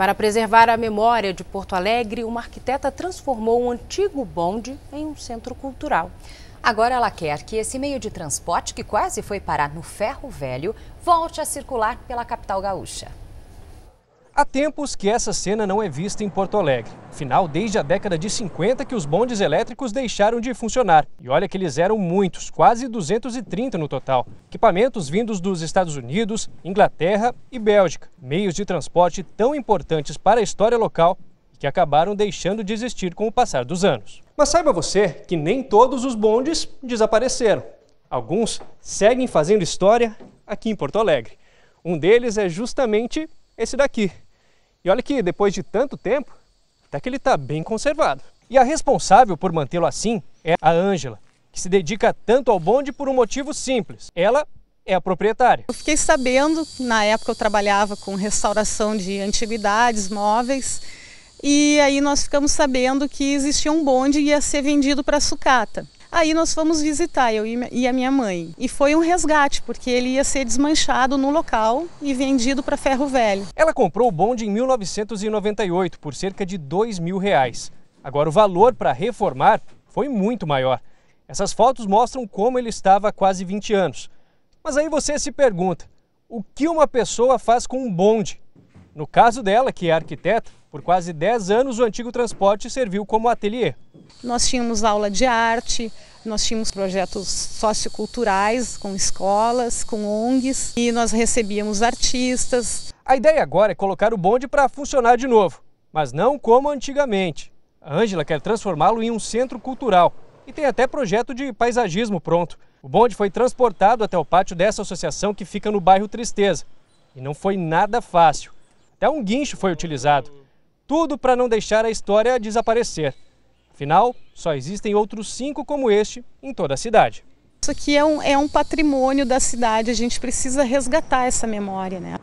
Para preservar a memória de Porto Alegre, uma arquiteta transformou um antigo bonde em um centro cultural. Agora ela quer que esse meio de transporte, que quase foi parar no ferro velho, volte a circular pela capital gaúcha. Há tempos que essa cena não é vista em Porto Alegre. Final desde a década de 50 que os bondes elétricos deixaram de funcionar. E olha que eles eram muitos, quase 230 no total. Equipamentos vindos dos Estados Unidos, Inglaterra e Bélgica. Meios de transporte tão importantes para a história local que acabaram deixando de existir com o passar dos anos. Mas saiba você que nem todos os bondes desapareceram. Alguns seguem fazendo história aqui em Porto Alegre. Um deles é justamente esse daqui. E olha que depois de tanto tempo, até que ele está bem conservado. E a responsável por mantê-lo assim é a Ângela, que se dedica tanto ao bonde por um motivo simples. Ela é a proprietária. Eu fiquei sabendo, na época eu trabalhava com restauração de antiguidades, móveis, e aí nós ficamos sabendo que existia um bonde e ia ser vendido para sucata. Aí nós fomos visitar, eu e a minha mãe. E foi um resgate, porque ele ia ser desmanchado no local e vendido para ferro velho. Ela comprou o bonde em 1998 por cerca de 2 mil reais. Agora, o valor para reformar foi muito maior. Essas fotos mostram como ele estava há quase 20 anos. Mas aí você se pergunta: o que uma pessoa faz com um bonde? No caso dela, que é arquiteta, por quase 10 anos o antigo transporte serviu como ateliê. Nós tínhamos aula de arte, nós tínhamos projetos socioculturais com escolas, com ONGs e nós recebíamos artistas. A ideia agora é colocar o bonde para funcionar de novo, mas não como antigamente. A Ângela quer transformá-lo em um centro cultural e tem até projeto de paisagismo pronto. O bonde foi transportado até o pátio dessa associação que fica no bairro Tristeza. E não foi nada fácil. Até um guincho foi utilizado. Tudo para não deixar a história desaparecer. Afinal, só existem outros cinco como este em toda a cidade. Isso aqui é um, é um patrimônio da cidade, a gente precisa resgatar essa memória. Né?